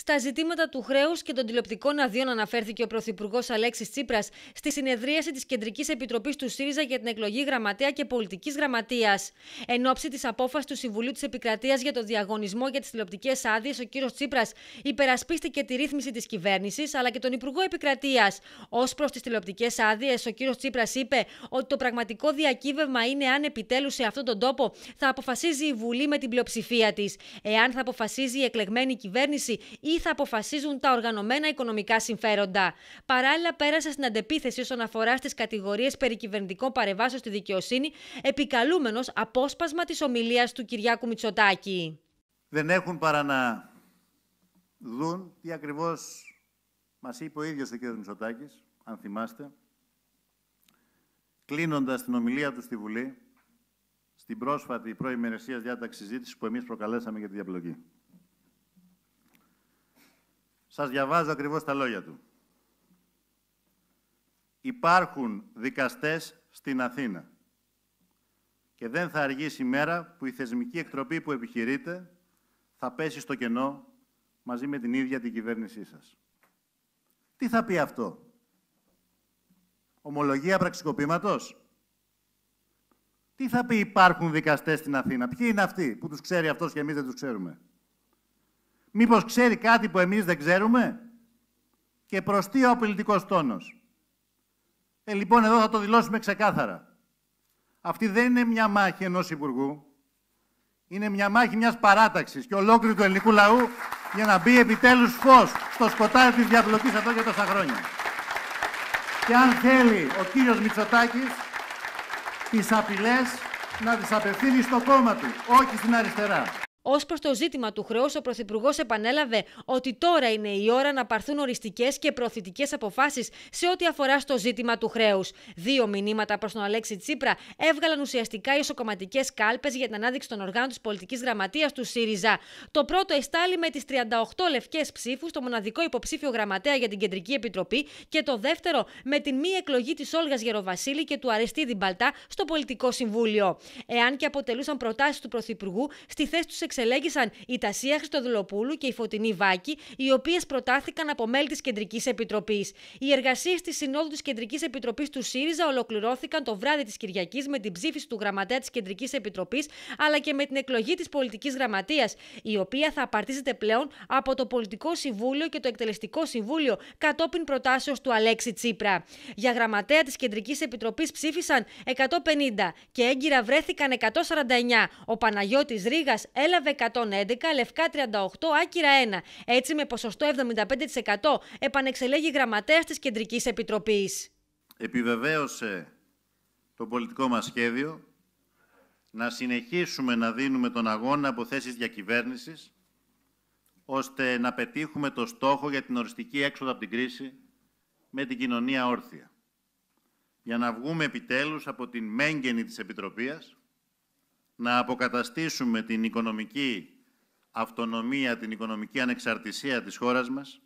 Στα ζητήματα του χρέους και των τηλεοπτικών αδειών αναφέρθηκε ο Πρωθυπουργός Αλέξης Τσίπρας στη συνεδρίαση της Κεντρικής Επιτροπής του ΣΥΡΙΖΑ για την εκλογή γραμματέα και πολιτικής γραμματείας. Εν ώψη της απόφασης του Συμβουλίου της Επικρατείας για το διαγωνισμό για τις τηλεοπτικές άδειες, ο κ. Τσίπρας υπερασπίστηκε τη ρύθμιση της κυβέρνησης αλλά και τον Υπουργό Επικρατείας. Ως προς τις τηλεοπτικές άδειες, ο κ. Τσίπρας είπε ότι το πραγματικό διακύβευμα είναι αν επιτέλους σε αυτόν τον τόπο θα αποφασίζει η Βουλή με την πλειοψηφία της. Εάν θα αποφασίζει η εκλεγμένη κυβέρνηση ή θα αποφασίζουν τα οργανωμένα οικονομικά συμφέροντα. Παράλληλα, πέρασε στην αντεπίθεση όσον αφορά στις κατηγορίες περί κυβερνητικών παρεμβάσεων στη δικαιοσύνη, επικαλούμενος απόσπασμα της ομιλίας του Κυριάκου Μητσοτάκη. Δεν έχουν παρά να δουν τι ακριβώς μας είπε ο ίδιος ο κ. Μητσοτάκης, αν θυμάστε, κλείνοντας την ομιλία του στη Βουλή στην πρόσφατη πρώιμη διάταξης συζήτησης που εμείς προκαλέσαμε για τη διαπλοκή. Σας διαβάζω ακριβώς τα λόγια του. Υπάρχουν δικαστές στην Αθήνα και δεν θα αργήσει η μέρα που η θεσμική εκτροπή που επιχειρείτε θα πέσει στο κενό μαζί με την ίδια την κυβέρνησή σας. Τι θα πει αυτό. Ομολογία πραξικοπήματος. Τι θα πει υπάρχουν δικαστές στην Αθήνα. Ποιοι είναι αυτοί που τους ξέρει αυτός και εμείς δεν τους ξέρουμε. Μήπως ξέρει κάτι που εμείς δεν ξέρουμε. Και τι ο πολιτικός τόνος. Ε, λοιπόν, εδώ θα το δηλώσουμε ξεκάθαρα. Αυτή δεν είναι μια μάχη ενός Υπουργού. Είναι μια μάχη μιας παράταξης και ολόκληρου του ελληνικού λαού για να μπει επιτέλους φως στο σκοτάδι της διαπλοκής εδώ και τόσα χρόνια. Και αν θέλει ο κύριος Μητσοτάκης τις απειλές να τις απευθύνει στο κόμμα του, όχι στην αριστερά. Ως προς το ζήτημα του χρέους, ο Πρωθυπουργός επανέλαβε ότι τώρα είναι η ώρα να πάρθουν οριστικές και προωθητικές αποφάσεις σε ό,τι αφορά στο ζήτημα του χρέους. Δύο μηνύματα προς τον Αλέξη Τσίπρα έβγαλαν ουσιαστικά ισοκομματικές κάλπες για την ανάδειξη των οργάνων της πολιτικής γραμματείας του ΣΥΡΙΖΑ. Το πρώτο εστάλει με τις 38 λευκές ψήφους, το μοναδικό υποψήφιο γραμματέα για την Κεντρική Επιτροπή, και το δεύτερο με την μη εκλογή της Όλγας Γεροβασίλη και του Αρεστίδη Μπαλτά στο Πολιτικό Συμβούλιο. Εάν και αποτελούσαν προτάσεις του Πρωθυπουργού στη θέση τους εξελέγησαν η Τασία Χριστοδουλοπούλου και η Φωτεινή Βάκη, οι οποίες προτάθηκαν από μέλη της Κεντρικής Επιτροπής. Οι εργασίες της Συνόδου της Κεντρικής Επιτροπής του ΣΥΡΙΖΑ ολοκληρώθηκαν το βράδυ της Κυριακής με την ψήφιση του γραμματέα της Κεντρικής Επιτροπής, αλλά και με την εκλογή της πολιτικής γραμματείας, η οποία θα απαρτίζεται πλέον από το Πολιτικό Συμβούλιο και το Εκτελεστικό Συμβούλιο, κατόπιν προτάσεως του Αλέξη Τσίπρα. Για γραμματέα της Κεντρικής Επιτροπής ψήφισαν 150 και έγκυρα βρέθηκαν 149. Ο Παναγιώτης Ρήγας έλαβε 111, Λευκά 38, Άκυρα 1. Έτσι με ποσοστό 75% επανεξελέγει γραμματέας της Κεντρικής Επιτροπής. Επιβεβαίωσε το πολιτικό μας σχέδιο να συνεχίσουμε να δίνουμε τον αγώνα από θέσεις διακυβέρνησης ώστε να πετύχουμε το στόχο για την οριστική έξοδο από την κρίση με την κοινωνία όρθια. Για να βγούμε επιτέλους από την μέγενη της Επιτροπίας να αποκαταστήσουμε την οικονομική αυτονομία, την οικονομική ανεξαρτησία της χώρας μας,